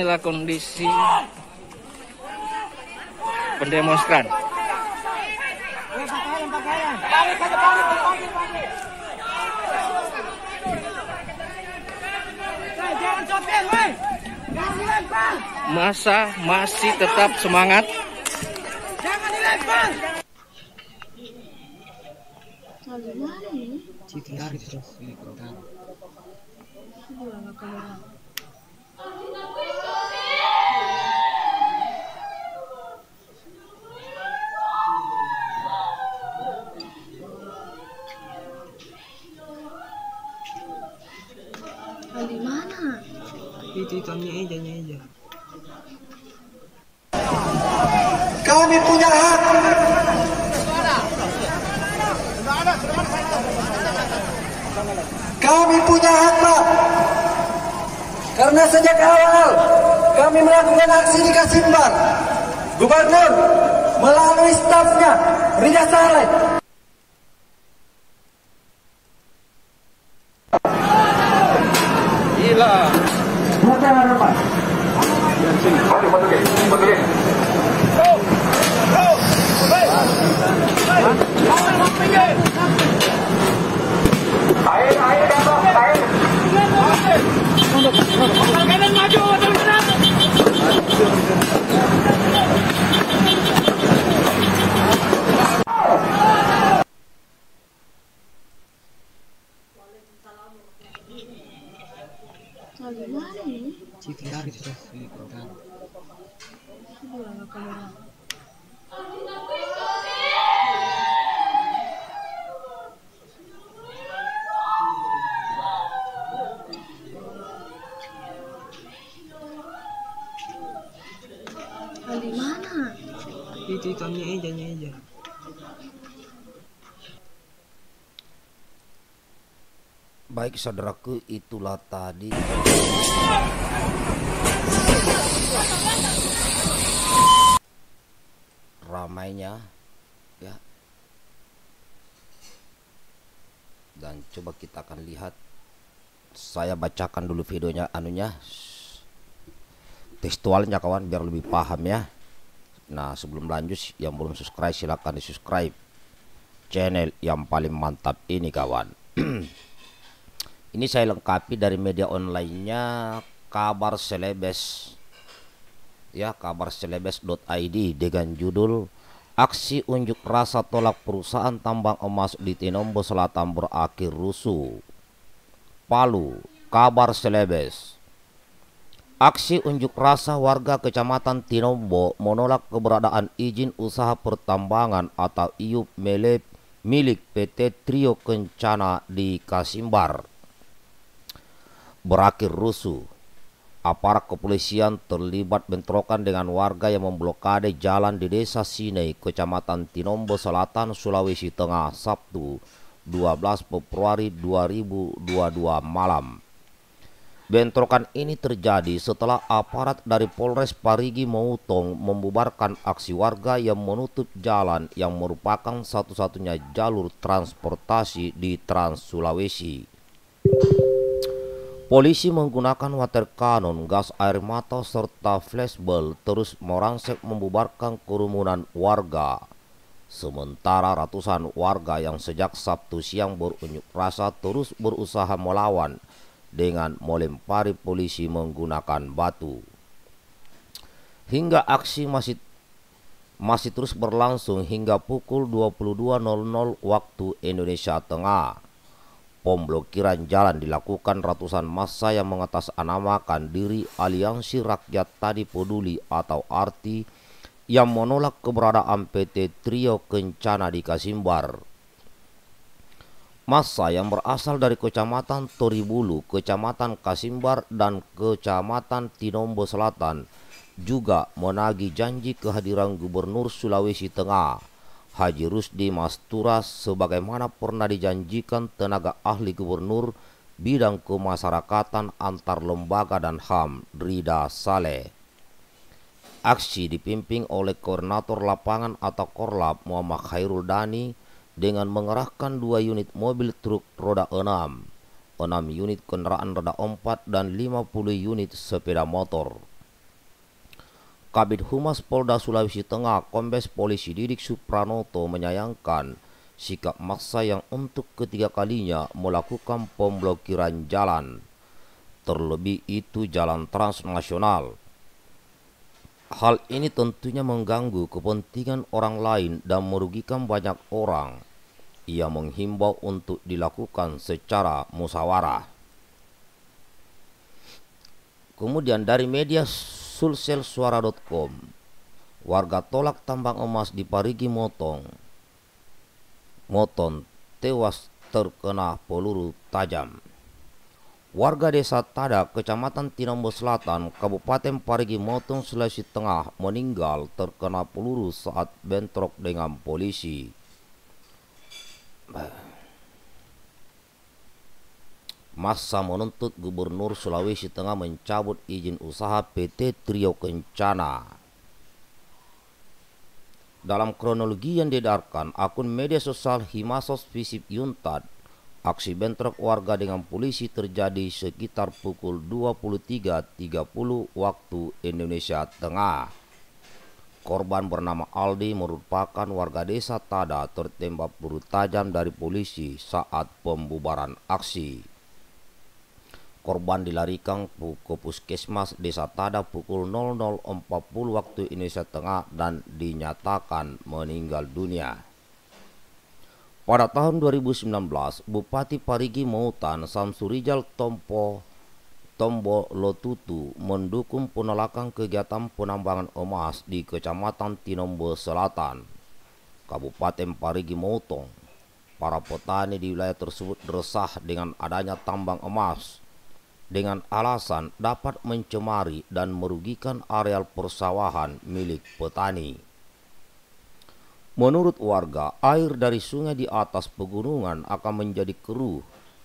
inilah kondisi pendemonstran. Masa masih tetap semangat. Jangan dilempar. itu cuitannya aja aja kami punya hak kami punya hak pak karena sejak awal kami melakukan aksi di Kasimbar gubernur melalui stafnya Rida Saleh si claro que Di mana? aja nyanyi aja. Baik saudaraku itulah tadi ramainya ya dan coba kita akan lihat saya bacakan dulu videonya anunya tekstualnya kawan biar lebih paham ya nah sebelum lanjut yang belum subscribe silahkan di subscribe channel yang paling mantap ini kawan Ini saya lengkapi dari media onlinenya kabar selebes ya kabar selebes.id dengan judul Aksi unjuk rasa tolak perusahaan tambang emas di Tinombo Selatan berakhir rusuh. Palu, kabar selebes. Aksi unjuk rasa warga Kecamatan Tinombo menolak keberadaan izin usaha pertambangan atau IUP milik PT Trio Kencana di Kasimbar. Berakhir rusuh. Aparat kepolisian terlibat bentrokan dengan warga yang memblokade jalan di desa Sinei, kecamatan Tinombo Selatan, Sulawesi Tengah, Sabtu 12 Februari 2022 malam. Bentrokan ini terjadi setelah aparat dari Polres Parigi Moutong membubarkan aksi warga yang menutup jalan yang merupakan satu-satunya jalur transportasi di Trans Sulawesi. Polisi menggunakan water cannon, gas air mata, serta flashball terus merangsek membubarkan kerumunan warga. Sementara ratusan warga yang sejak Sabtu siang berunjuk rasa terus berusaha melawan dengan melempari polisi menggunakan batu. Hingga aksi masih masih terus berlangsung hingga pukul 22.00 waktu Indonesia Tengah. Pemblokiran jalan dilakukan ratusan massa yang mengatasnamakan diri Aliansi Rakyat Tadi Peduli atau ARTI yang menolak keberadaan PT Trio Kencana di Kasimbar. Massa yang berasal dari Kecamatan Toribulu, Kecamatan Kasimbar, dan Kecamatan Tinombo Selatan juga menagih janji kehadiran Gubernur Sulawesi Tengah Haji Rusdi Mastura sebagaimana pernah dijanjikan tenaga ahli gubernur bidang kemasyarakatan antar lembaga dan HAM Rida Saleh. Aksi dipimpin oleh koordinator lapangan atau Korlap Muhammad Khairul Dani dengan mengerahkan dua unit mobil truk roda enam, enam unit kendaraan roda empat dan lima puluh unit sepeda motor. Kabit Humas Polda Sulawesi Tengah Kombes Polisi Didik Supranoto menyayangkan sikap massa yang untuk ketiga kalinya melakukan pemblokiran jalan. Terlebih itu jalan transnasional. Hal ini tentunya mengganggu kepentingan orang lain dan merugikan banyak orang. Ia menghimbau untuk dilakukan secara musyawarah. Kemudian dari media sulselsuara.com Warga tolak tambang emas di Parigi Motong Moton tewas terkena peluru tajam Warga desa Tada, kecamatan Tinombo Selatan, Kabupaten Parigi Motong, Sulawesi Tengah meninggal terkena peluru saat bentrok dengan polisi. Masa menuntut Gubernur Sulawesi Tengah mencabut izin usaha PT Trio Kencana. Dalam kronologi yang diedarkan, akun media sosial Himasos Visip Yuntad, aksi bentrok warga dengan polisi terjadi sekitar pukul 23.30 waktu Indonesia Tengah. Korban bernama Aldi merupakan warga desa Tada tertembak peluru tajam dari polisi saat pembubaran aksi. Korban dilarikan ke puskesmas Desa Tada pukul 00.40 waktu Indonesia Tengah dan dinyatakan meninggal dunia. Pada tahun 2019, Bupati Parigi Mautan Samsurijal Tompo Tombo Lotutu mendukung penolakan kegiatan penambangan emas di Kecamatan Tinombo Selatan, Kabupaten Parigi Mautong. Para petani di wilayah tersebut resah dengan adanya tambang emas dengan alasan dapat mencemari dan merugikan areal persawahan milik petani. Menurut warga, air dari sungai di atas pegunungan akan menjadi keruh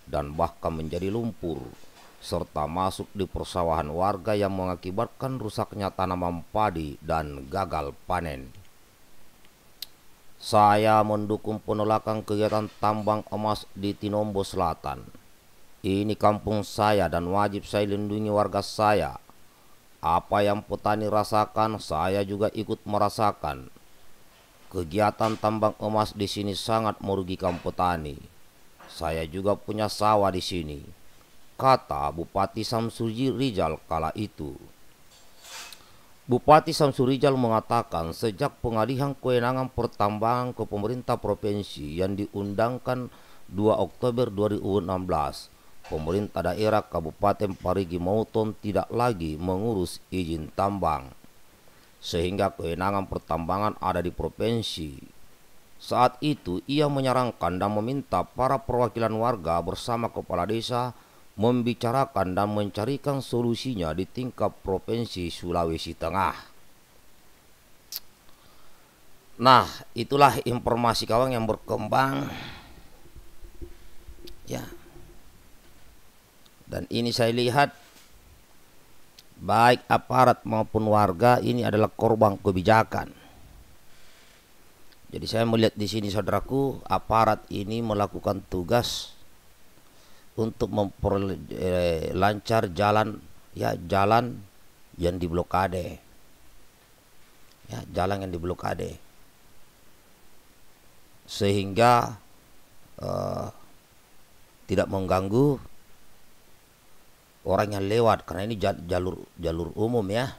dan bahkan menjadi lumpur, serta masuk di persawahan warga yang mengakibatkan rusaknya tanaman padi dan gagal panen. Saya mendukung penolakan kegiatan tambang emas di Tinombo Selatan ini kampung saya dan wajib saya lindungi warga saya. Apa yang petani rasakan, saya juga ikut merasakan. Kegiatan tambang emas di sini sangat merugikan petani. Saya juga punya sawah di sini, kata Bupati Samsuri Rijal kala itu. Bupati Samsurijal mengatakan sejak pengalihan kewenangan pertambangan ke pemerintah provinsi yang diundangkan 2 Oktober 2016, pemerintah daerah Kabupaten Parigi Mauton tidak lagi mengurus izin tambang, sehingga kewenangan pertambangan ada di provinsi. Saat itu ia menyarankan dan meminta para perwakilan warga bersama kepala desa membicarakan dan mencarikan solusinya di tingkat provinsi Sulawesi Tengah. Nah, itulah informasi kawan yang berkembang. Ya. Dan ini saya lihat baik aparat maupun warga ini adalah korban kebijakan. Jadi saya melihat di sini saudaraku aparat ini melakukan tugas untuk memperlancar eh, jalan ya jalan yang diblokade. Ya, jalan yang diblokade. Sehingga uh, tidak mengganggu orang yang lewat karena ini jalur jalur umum ya.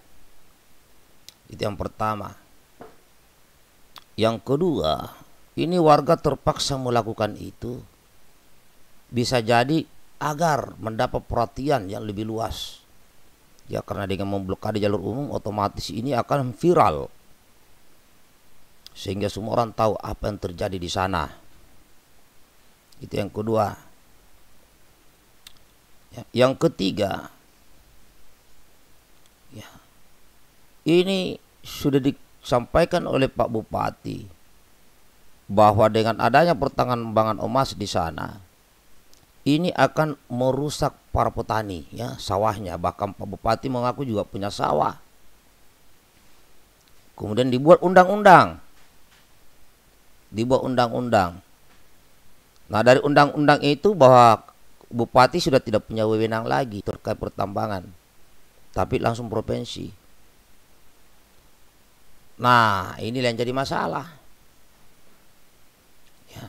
Itu yang pertama. Yang kedua, ini warga terpaksa melakukan itu bisa jadi agar mendapat perhatian yang lebih luas. Ya karena dengan memblokade jalur umum otomatis ini akan viral. Sehingga semua orang tahu apa yang terjadi di sana. Itu yang kedua. Ya, yang ketiga, ya, ini sudah disampaikan oleh Pak Bupati bahwa dengan adanya pertambangan emas di sana, ini akan merusak para petani, ya sawahnya. Bahkan Pak Bupati mengaku juga punya sawah. Kemudian dibuat undang-undang, dibuat undang-undang. Nah dari undang-undang itu bahwa bupati sudah tidak punya wewenang lagi terkait pertambangan, tapi langsung provinsi. Nah, ini yang jadi masalah. Ya.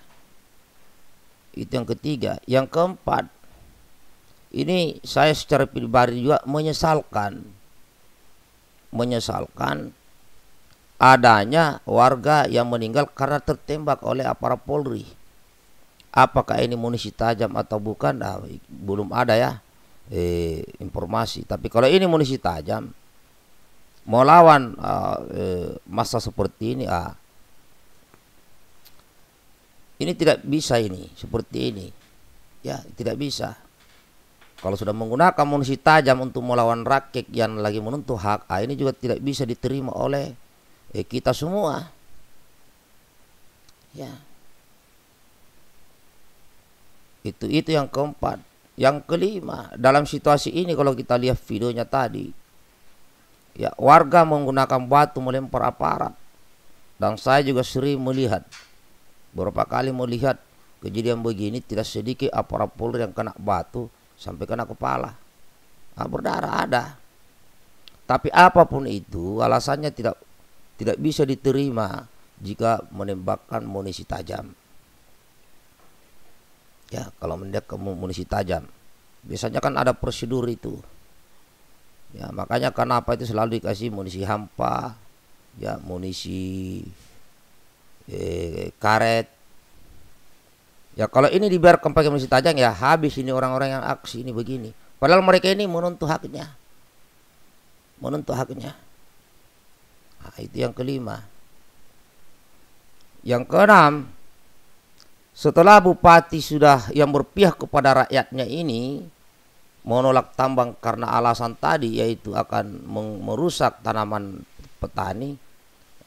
Itu yang ketiga. Yang keempat, ini saya secara pribadi juga menyesalkan, menyesalkan adanya warga yang meninggal karena tertembak oleh aparat Polri apakah ini munisi tajam atau bukan nah, belum ada ya eh, informasi tapi kalau ini munisi tajam mau lawan uh, eh, masa seperti ini ah ini tidak bisa ini seperti ini ya tidak bisa kalau sudah menggunakan munisi tajam untuk melawan rakyat yang lagi menuntut hak ah, ini juga tidak bisa diterima oleh eh, kita semua ya itu itu yang keempat. Yang kelima, dalam situasi ini kalau kita lihat videonya tadi, ya warga menggunakan batu melempar aparat. Dan saya juga sering melihat beberapa kali melihat kejadian begini tidak sedikit aparat polri yang kena batu sampai kena kepala. Nah, berdarah ada. Tapi apapun itu alasannya tidak tidak bisa diterima jika menembakkan munisi tajam ya kalau mendek ke munisi tajam biasanya kan ada prosedur itu ya makanya kenapa itu selalu dikasih munisi hampa ya munisi eh, karet ya kalau ini dibiarkan pakai munisi tajam ya habis ini orang-orang yang aksi ini begini padahal mereka ini menuntut haknya menuntut haknya nah, itu yang kelima yang keenam setelah bupati sudah yang berpihak kepada rakyatnya ini menolak tambang karena alasan tadi yaitu akan merusak tanaman petani.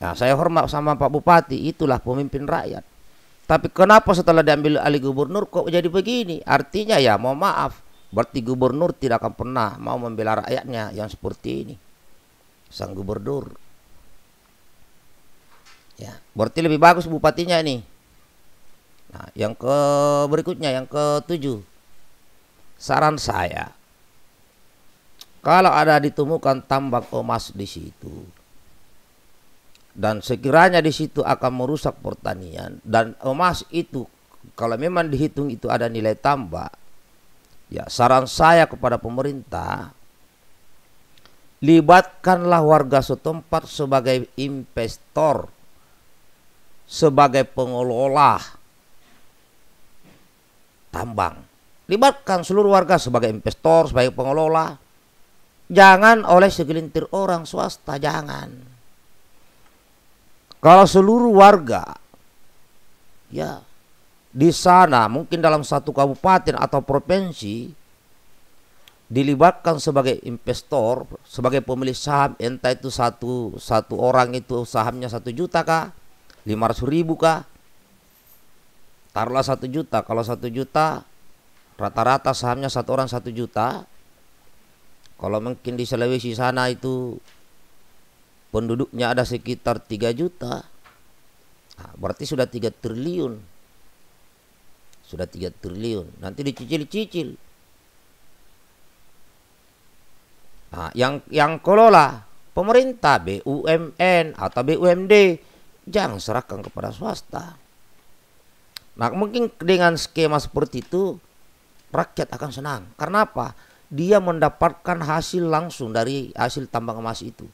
Nah, saya hormat sama Pak Bupati, itulah pemimpin rakyat. Tapi kenapa setelah diambil alih gubernur kok jadi begini? Artinya ya mau maaf, berarti gubernur tidak akan pernah mau membela rakyatnya yang seperti ini. Sang gubernur. Ya, berarti lebih bagus bupatinya nih. Nah, yang ke berikutnya yang ketujuh. Saran saya kalau ada ditemukan tambak emas di situ dan sekiranya di situ akan merusak pertanian dan emas itu kalau memang dihitung itu ada nilai tambah ya saran saya kepada pemerintah libatkanlah warga setempat sebagai investor sebagai pengelola tambang. Libatkan seluruh warga sebagai investor, sebagai pengelola. Jangan oleh segelintir orang swasta, jangan. Kalau seluruh warga ya di sana mungkin dalam satu kabupaten atau provinsi dilibatkan sebagai investor, sebagai pemilik saham, entah itu satu satu orang itu sahamnya satu juta kah, lima ratus ribu kah, taruhlah satu juta kalau satu juta rata-rata sahamnya satu orang satu juta kalau mungkin di Sulawesi sana itu penduduknya ada sekitar tiga juta nah, berarti sudah tiga triliun sudah tiga triliun nanti dicicil-cicil nah, yang yang kelola pemerintah BUMN atau BUMD jangan serahkan kepada swasta Nah mungkin dengan skema seperti itu rakyat akan senang. Karena apa? Dia mendapatkan hasil langsung dari hasil tambang emas itu.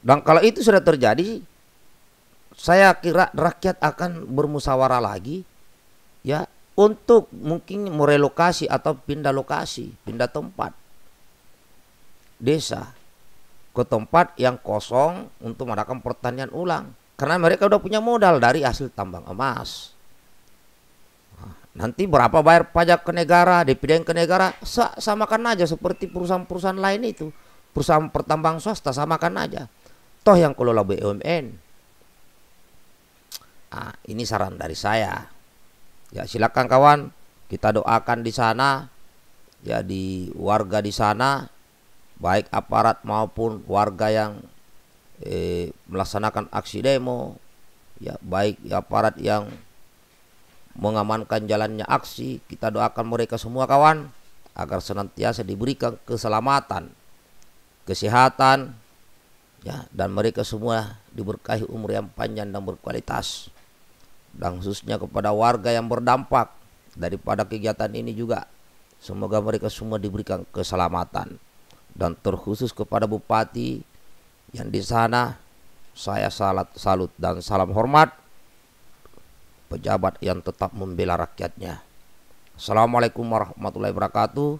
Dan kalau itu sudah terjadi, saya kira rakyat akan bermusyawarah lagi, ya, untuk mungkin merelokasi atau pindah lokasi, pindah tempat, desa, ke tempat yang kosong untuk mengadakan pertanian ulang. Karena mereka udah punya modal dari hasil tambang emas. Nah, nanti berapa bayar pajak ke negara, dividen ke negara, samakan aja seperti perusahaan-perusahaan lain itu. Perusahaan pertambang swasta samakan aja. Toh yang kelola BUMN. Nah, ini saran dari saya. Ya silakan kawan, kita doakan di sana. di warga di sana, baik aparat maupun warga yang eh, melaksanakan aksi demo ya baik aparat yang mengamankan jalannya aksi kita doakan mereka semua kawan agar senantiasa diberikan keselamatan kesehatan ya dan mereka semua diberkahi umur yang panjang dan berkualitas dan khususnya kepada warga yang berdampak daripada kegiatan ini juga semoga mereka semua diberikan keselamatan dan terkhusus kepada bupati yang di sana saya salat salut dan salam hormat pejabat yang tetap membela rakyatnya. Assalamualaikum warahmatullahi wabarakatuh.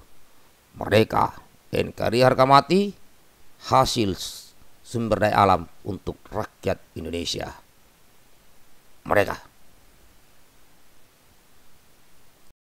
Merdeka NKRI harga mati hasil sumber daya alam untuk rakyat Indonesia. Mereka.